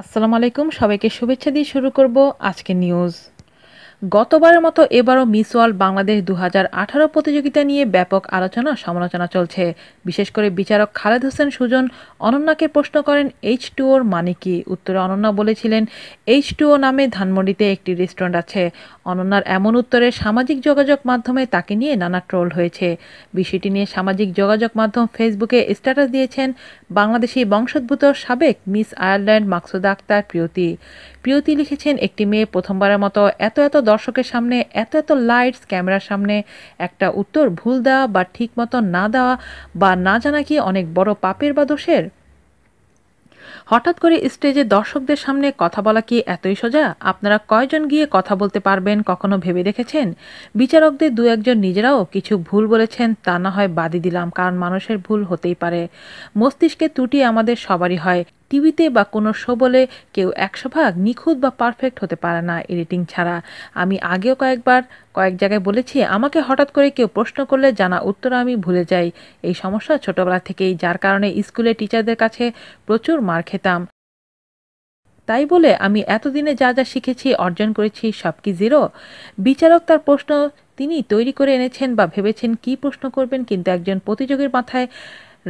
আসসালামু আলাইকুম সবাইকে শুভেচ্ছা দিয়ে শুরু করব আজকে নিউজ গতবারের মতো এবারও মিস ওয়ার্ল্ড বাংলাদেশ দু প্রতিযোগিতা নিয়ে ব্যাপক আলোচনা সমালোচনা চলছে বিশেষ করে বিচারক খালেদ হোসেন সুজন অনন্যাকে প্রশ্ন করেন এইচ ওর মানে কি উত্তরে অনন্যা বলেছিলেন এইচ ও নামে ধানমন্ডিতে একটি রেস্টুরেন্ট আছে অনন্যার এমন উত্তরে সামাজিক যোগাযোগ মাধ্যমে তাকে নিয়ে নানা ট্রোল হয়েছে বিষয়টি নিয়ে সামাজিক যোগাযোগ মাধ্যম ফেসবুকে স্ট্যাটাস দিয়েছেন বাংলাদেশি বংশোদ্ভূত সাবেক মিস আয়ারল্যান্ড মাকসুদা আক্তার প্রিয়তি প্রিয়তি লিখেছেন একটি মেয়ে প্রথমবারের মতো এত এত দর্শকের সামনে এত এত লাইটস ক্যামেরার সামনে একটা উত্তর ভুল দেওয়া বা ঠিক মতো না দেওয়া বা না জানা কি অনেক বড় পাপের বা দোষের হঠাৎ করে স্টেজে দর্শকদের সামনে কথা বলা কি এতই সোজা আপনারা কয়জন গিয়ে কথা বলতে পারবেন কখনো ভেবে দেখেছেন বিচারকদের দু একজন নিজেরাও কিছু ভুল বলেছেন তা না হয় বাদি দিলাম কারণ মানুষের ভুল হতেই পারে মস্তিষ্কে ত্রুটি আমাদের সবারই হয় টিভিতে বা কোনো শো বলে কেউ একশো ভাগ নিখুঁত বা পারফেক্ট হতে পারে না এডিটিং ছাড়া আমি আগেও কয়েকবার কয়েক জায়গায় বলেছি আমাকে হঠাৎ করে কেউ প্রশ্ন করলে জানা উত্তর আমি ভুলে যাই এই সমস্যা ছোটবেলা থেকেই যার কারণে স্কুলে টিচারদের কাছে প্রচুর মার খেতাম তাই বলে আমি এতদিনে যা যা শিখেছি অর্জন করেছি সব কি জিরো বিচারক তার প্রশ্ন তিনি তৈরি করে এনেছেন বা ভেবেছেন কি প্রশ্ন করবেন কিন্তু একজন প্রতিযোগীর মাথায়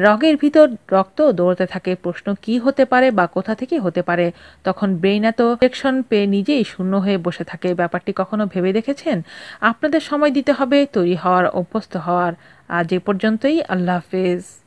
রগের ভিতর রক্ত দৌড়তে থাকে প্রশ্ন কি হতে পারে বা কোথা থেকে হতে পারে তখন ব্রেইন তো ইলেকশন পেয়ে নিজেই শূন্য হয়ে বসে থাকে ব্যাপারটি কখনো ভেবে দেখেছেন আপনাদের সময় দিতে হবে তৈরি হওয়ার অভ্যস্ত হওয়ার আজ এ পর্যন্তই আল্লাহ হাফেজ